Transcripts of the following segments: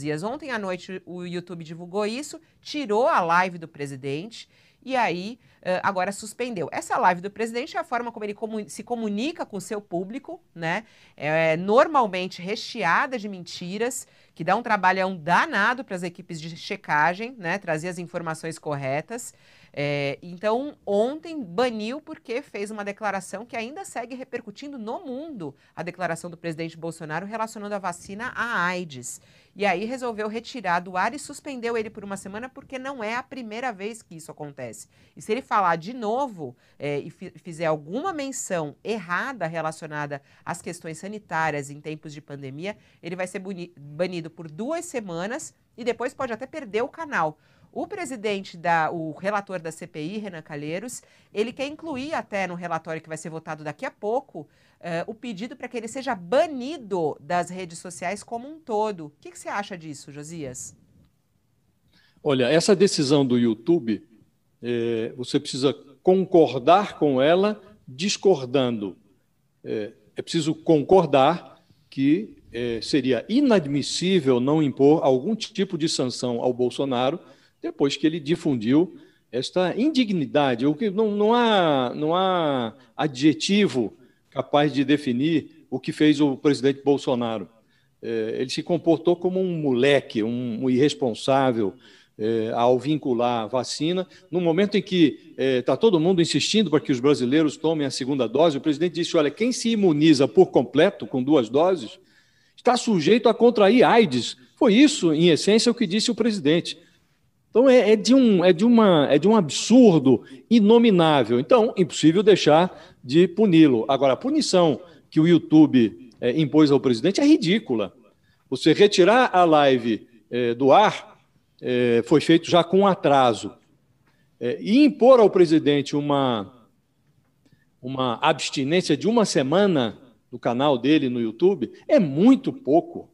dias. Ontem à noite o YouTube divulgou isso, tirou a live do presidente e aí eh, agora suspendeu. Essa live do presidente é a forma como ele se comunica com seu público, né? É, é normalmente recheada de mentiras que dá um trabalhão danado para as equipes de checagem, né, trazer as informações corretas. É, então, ontem baniu porque fez uma declaração que ainda segue repercutindo no mundo, a declaração do presidente Bolsonaro relacionando a vacina à AIDS. E aí resolveu retirar do ar e suspendeu ele por uma semana, porque não é a primeira vez que isso acontece. E se ele falar de novo é, e fizer alguma menção errada relacionada às questões sanitárias em tempos de pandemia, ele vai ser banido por duas semanas e depois pode até perder o canal. O presidente da, o relator da CPI, Renan Calheiros, ele quer incluir até no relatório que vai ser votado daqui a pouco eh, o pedido para que ele seja banido das redes sociais como um todo. O que, que você acha disso, Josias? Olha, essa decisão do YouTube, eh, você precisa concordar com ela discordando. É, é preciso concordar que é, seria inadmissível não impor algum tipo de sanção ao Bolsonaro depois que ele difundiu esta indignidade. O que não, não, há, não há adjetivo capaz de definir o que fez o presidente Bolsonaro. É, ele se comportou como um moleque, um, um irresponsável. É, ao vincular a vacina, no momento em que está todo mundo insistindo para que os brasileiros tomem a segunda dose, o presidente disse: olha, quem se imuniza por completo com duas doses está sujeito a contrair AIDS. Foi isso, em essência, o que disse o presidente. Então é, é, de, um, é, de, uma, é de um absurdo inominável. Então, impossível deixar de puni-lo. Agora, a punição que o YouTube é, impôs ao presidente é ridícula. Você retirar a live é, do ar é, foi feito já com atraso. É, e impor ao presidente uma, uma abstinência de uma semana do canal dele no YouTube, é muito pouco.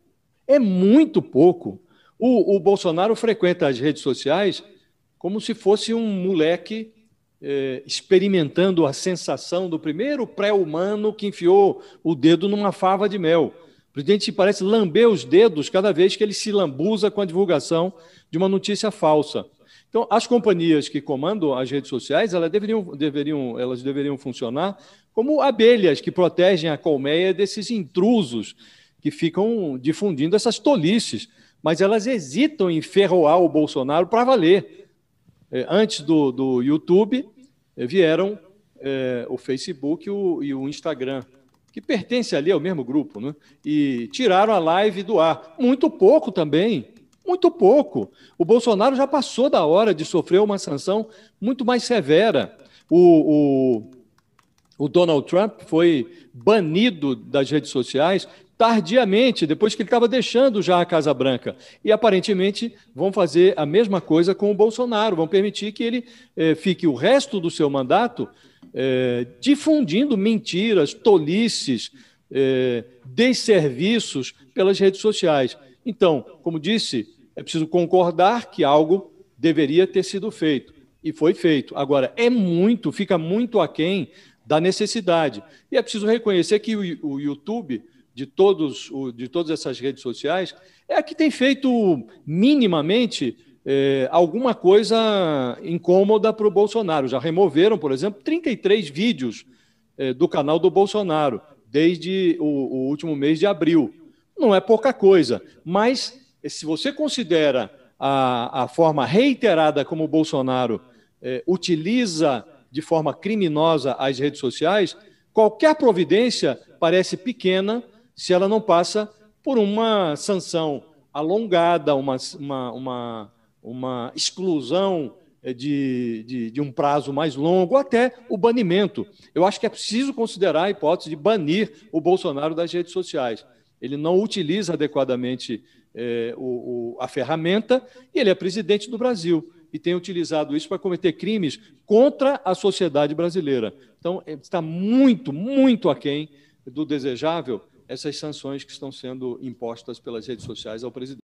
É muito pouco. O, o Bolsonaro frequenta as redes sociais como se fosse um moleque eh, experimentando a sensação do primeiro pré-humano que enfiou o dedo numa fava de mel. O presidente parece lamber os dedos cada vez que ele se lambuza com a divulgação de uma notícia falsa. Então, as companhias que comandam as redes sociais, elas deveriam, deveriam, elas deveriam funcionar como abelhas que protegem a colmeia desses intrusos que ficam difundindo essas tolices. Mas elas hesitam em ferroar o Bolsonaro para valer. É, antes do, do YouTube, é, vieram é, o Facebook o, e o Instagram, que pertence ali ao mesmo grupo, né? e tiraram a live do ar. Muito pouco também muito pouco. O Bolsonaro já passou da hora de sofrer uma sanção muito mais severa. O, o, o Donald Trump foi banido das redes sociais tardiamente, depois que ele estava deixando já a Casa Branca. E aparentemente vão fazer a mesma coisa com o Bolsonaro, vão permitir que ele eh, fique o resto do seu mandato eh, difundindo mentiras, tolices, eh, desserviços pelas redes sociais. Então, como disse, é preciso concordar que algo deveria ter sido feito e foi feito. Agora, é muito, fica muito aquém da necessidade. E é preciso reconhecer que o, YouTube, de, todos, de todas essas redes sociais, é a que tem feito minimamente é, alguma coisa incômoda para o Bolsonaro. Já removeram, por exemplo, 33 vídeos é, do canal do Bolsonaro desde o, o último mês de abril. Não é pouca coisa, mas se você considera a, a forma reiterada como o Bolsonaro é, utiliza de forma criminosa as redes sociais, qualquer providência parece pequena se ela não passa por uma sanção alongada, uma, uma, uma, uma exclusão é, de, de, de, um prazo mais longo, até o banimento. Eu acho que é preciso considerar a hipótese de banir o Bolsonaro das redes sociais ele não utiliza adequadamente é, o, o, a ferramenta e ele é presidente do Brasil e tem utilizado isso para cometer crimes contra a sociedade brasileira. Então, é, está muito, muito aquém do desejável essas sanções que estão sendo impostas pelas redes sociais ao presidente.